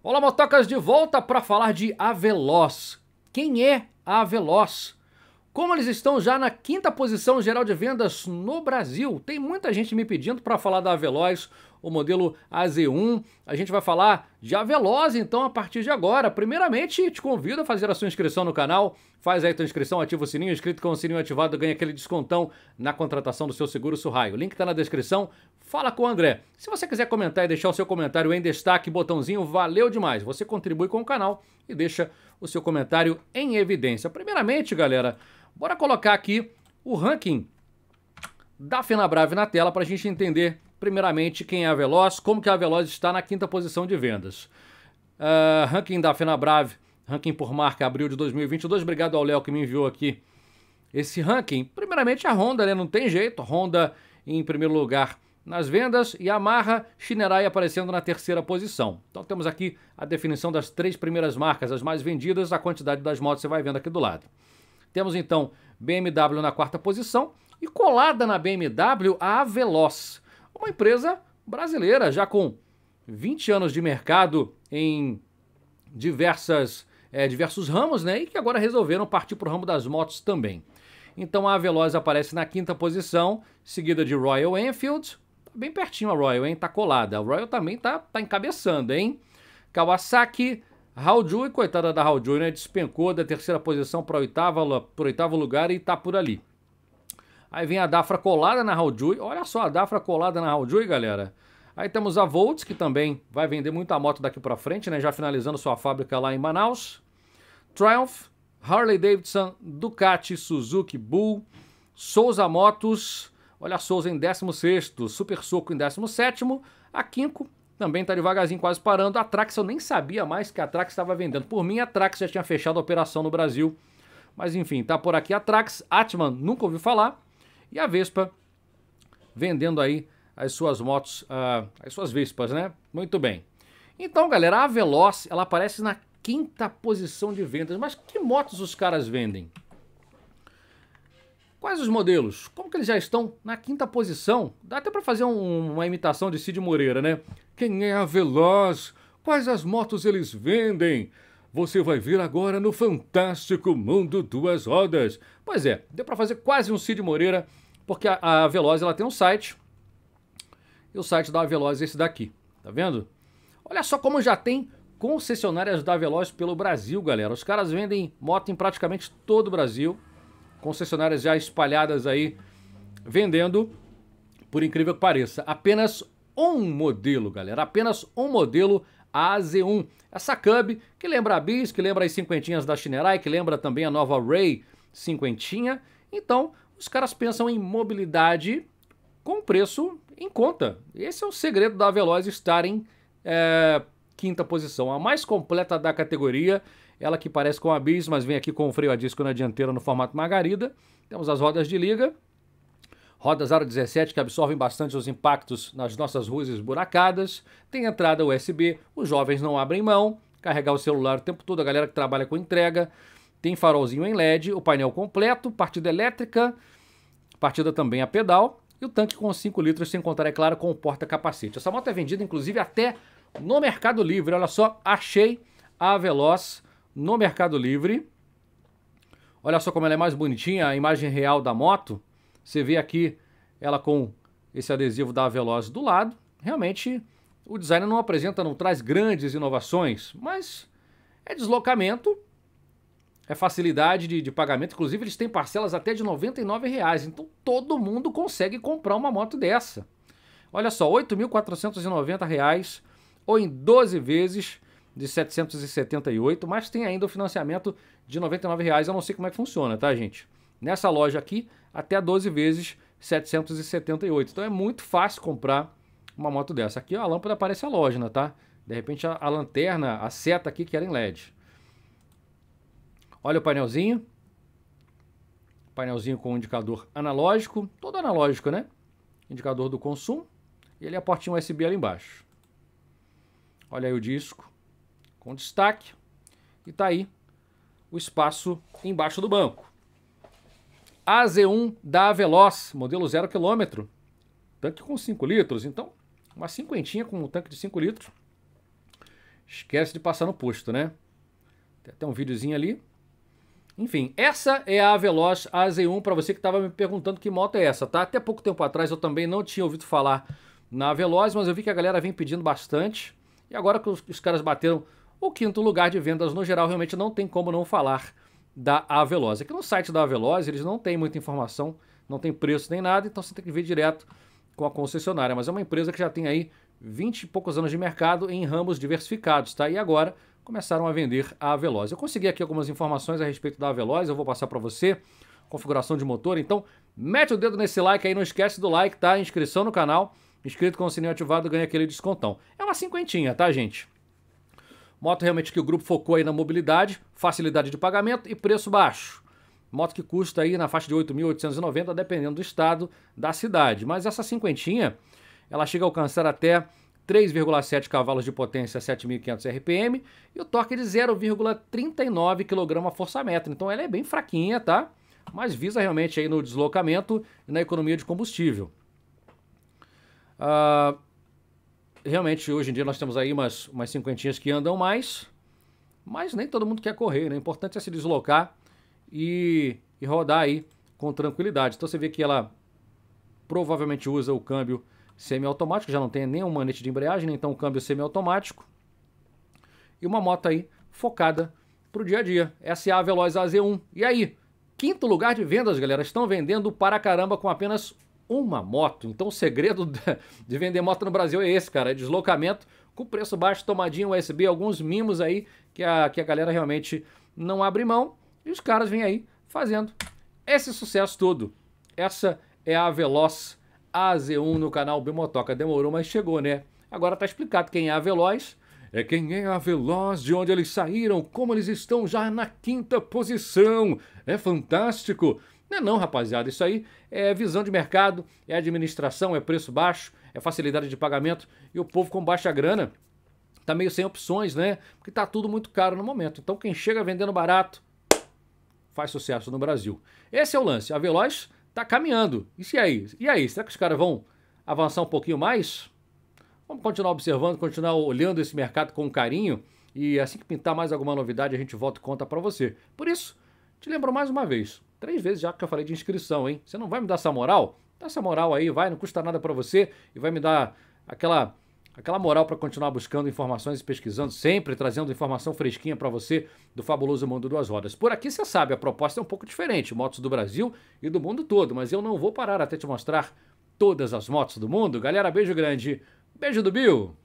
Olá, motocas, de volta para falar de Aveloz. Quem é a Aveloz? Como eles estão já na quinta posição geral de vendas no Brasil, tem muita gente me pedindo para falar da Aveloz, o modelo AZ1. A gente vai falar já veloz então a partir de agora. Primeiramente, te convido a fazer a sua inscrição no canal. Faz aí a tua inscrição, ativa o sininho, inscrito com o sininho ativado, ganha aquele descontão na contratação do seu seguro Surraio. O link está na descrição. Fala com o André. Se você quiser comentar e deixar o seu comentário em destaque, botãozinho, valeu demais. Você contribui com o canal e deixa o seu comentário em evidência. Primeiramente, galera, bora colocar aqui o ranking da FenaBrave na tela para a gente entender Primeiramente, quem é a Veloz, como que a Veloz está na quinta posição de vendas. Uh, ranking da FenaBrave, ranking por marca abril de 2022. Obrigado ao Léo que me enviou aqui esse ranking. Primeiramente a Honda, né? Não tem jeito. Honda em primeiro lugar nas vendas e a Marra Shinerai aparecendo na terceira posição. Então temos aqui a definição das três primeiras marcas, as mais vendidas, a quantidade das motos você vai vendo aqui do lado. Temos então BMW na quarta posição e colada na BMW a Veloz uma empresa brasileira, já com 20 anos de mercado em diversas, é, diversos ramos, né? E que agora resolveram partir para o ramo das motos também. Então a Veloz aparece na quinta posição, seguida de Royal Enfield. Tá bem pertinho a Royal, hein? Tá colada. A Royal também tá, tá encabeçando, hein? Kawasaki, Hauju, e coitada da Hauju, né? Despencou da terceira posição para oitava, para oitavo lugar e tá por ali. Aí vem a Dafra colada na Haldui. Olha só a Dafra colada na Haldui, galera. Aí temos a Volts, que também vai vender muita moto daqui para frente, né? Já finalizando sua fábrica lá em Manaus. Triumph, Harley Davidson, Ducati, Suzuki, Bull, Souza Motos. Olha a Souza em 16, Super Soco em 17. A Kinko também está devagarzinho, quase parando. A Trax eu nem sabia mais que a Trax estava vendendo. Por mim, a Trax já tinha fechado a operação no Brasil. Mas enfim, tá por aqui a Trax. Atman, nunca ouvi falar. E a Vespa vendendo aí as suas motos, uh, as suas Vespas, né? Muito bem. Então, galera, a Veloz, ela aparece na quinta posição de vendas. Mas que motos os caras vendem? Quais os modelos? Como que eles já estão na quinta posição? Dá até para fazer um, uma imitação de Cid Moreira, né? Quem é a Veloz? Quais as motos eles vendem? Você vai ver agora no fantástico mundo duas rodas. Pois é, deu para fazer quase um Cid Moreira, porque a, a Veloz ela tem um site. E o site da Veloz é esse daqui, tá vendo? Olha só como já tem concessionárias da Veloz pelo Brasil, galera. Os caras vendem moto em praticamente todo o Brasil. Concessionárias já espalhadas aí vendendo, por incrível que pareça, apenas um modelo, galera. Apenas um modelo a Z1. Essa Cub que lembra a Bis, que lembra as cinquentinhas da Shinerai, que lembra também a nova Ray cinquentinha. Então, os caras pensam em mobilidade com preço em conta. Esse é o segredo da Veloz estar em é, quinta posição, a mais completa da categoria. Ela que parece com a Bis, mas vem aqui com o freio a disco na dianteira no formato margarida. Temos as rodas de liga, Rodas Aro 17 que absorvem bastante os impactos nas nossas ruas esburacadas. Tem entrada USB, os jovens não abrem mão. Carregar o celular o tempo todo, a galera que trabalha com entrega. Tem farolzinho em LED, o painel completo, partida elétrica, partida também a pedal. E o tanque com 5 litros, sem contar, é claro, com o porta-capacete. Essa moto é vendida, inclusive, até no Mercado Livre. Olha só, achei a Veloz no Mercado Livre. Olha só como ela é mais bonitinha, a imagem real da moto. Você vê aqui ela com esse adesivo da Veloz do lado. Realmente o design não apresenta, não traz grandes inovações, mas é deslocamento, é facilidade de, de pagamento. Inclusive, eles têm parcelas até de R$ 99,00. Então, todo mundo consegue comprar uma moto dessa. Olha só, R$ 8.490 ou em 12 vezes de 778, mas tem ainda o financiamento de R$ 99,00. Eu não sei como é que funciona, tá, gente? Nessa loja aqui, até 12 vezes 778. Então é muito fácil comprar uma moto dessa. Aqui ó, a lâmpada parece halógena, né, tá? De repente a, a, lanterna, a seta aqui que era em LED. Olha o painelzinho. Painelzinho com indicador analógico. Todo analógico, né? Indicador do consumo. E ali a portinha USB ali embaixo. Olha aí o disco. Com destaque. E tá aí o espaço embaixo do banco. AZ1 da Veloz, modelo 0 km. Tanque com 5 litros, então uma cinquentinha com um tanque de 5 litros. Esquece de passar no posto, né? Tem até um videozinho ali. Enfim, essa é a Veloz AZ1 para você que estava me perguntando que moto é essa, tá? Até pouco tempo atrás eu também não tinha ouvido falar na Veloz, mas eu vi que a galera vem pedindo bastante. E agora que os, os caras bateram o quinto lugar de vendas no geral, realmente não tem como não falar da Aveloz. Aqui é no site da Aveloz eles não têm muita informação, não tem preço nem nada, então você tem que ver direto com a concessionária. Mas é uma empresa que já tem aí 20 e poucos anos de mercado em ramos diversificados, tá? E agora começaram a vender a Veloz. Eu consegui aqui algumas informações a respeito da Veloz, eu vou passar para você. Configuração de motor, então mete o dedo nesse like aí, não esquece do like, tá? Inscrição no canal, inscrito com o sininho ativado, ganha aquele descontão. É uma cinquentinha, tá, gente? Moto realmente que o grupo focou aí na mobilidade, facilidade de pagamento e preço baixo. Moto que custa aí na faixa de 8.890, dependendo do estado da cidade. Mas essa cinquentinha, ela chega a alcançar até 3,7 cavalos de potência a 7.500 RPM e o torque de 0,39 kg força metro. Então ela é bem fraquinha, tá? Mas visa realmente aí no deslocamento e na economia de combustível. Uh, realmente, hoje em dia nós temos aí umas, umas cinquentinhas que andam mais, mas nem todo mundo quer correr, né? O importante é se deslocar e, e rodar aí com tranquilidade. Então você vê que ela provavelmente usa o câmbio semiautomático, já não tem nenhum manete de embreagem, então o câmbio semiautomático. E uma moto aí focada para o dia a dia. SA Veloz AZ1. E aí, quinto lugar de vendas, galera. Estão vendendo para caramba com apenas uma moto. Então o segredo de vender moto no Brasil é esse, cara, é deslocamento com preço baixo, tomadinha USB, alguns mimos aí que a, que a galera realmente não abre mão e os caras vêm aí fazendo esse sucesso todo. Essa é a Veloz AZ1 no canal Bimotoca. Demorou, mas chegou, né? Agora tá explicado quem é a Veloz, é quem é a Veloz, de onde eles saíram, como eles estão já na quinta posição. É fantástico. Não é não, rapaziada. Isso aí é visão de mercado, é administração, é preço baixo, é facilidade de pagamento e o povo com baixa grana tá meio sem opções, né? Porque tá tudo muito caro no momento. Então quem chega vendendo barato faz sucesso no Brasil. Esse é o lance. A Veloz tá caminhando. E se aí? E aí? Será que os caras vão avançar um pouquinho mais? Vamos continuar observando, continuar olhando esse mercado com carinho e assim que pintar mais alguma novidade a gente volta e conta para você. Por isso, te lembro mais uma vez, três vezes já que eu falei de inscrição, hein? Você não vai me dar essa moral? Dá essa moral aí, vai, não custa nada para você e vai me dar aquela aquela moral para continuar buscando informações e pesquisando, sempre trazendo informação fresquinha para você do fabuloso mundo das rodas. Por aqui você sabe, a proposta é um pouco diferente, motos do Brasil e do mundo todo, mas eu não vou parar até te mostrar todas as motos do mundo. Galera, beijo grande. Beijo do Bill.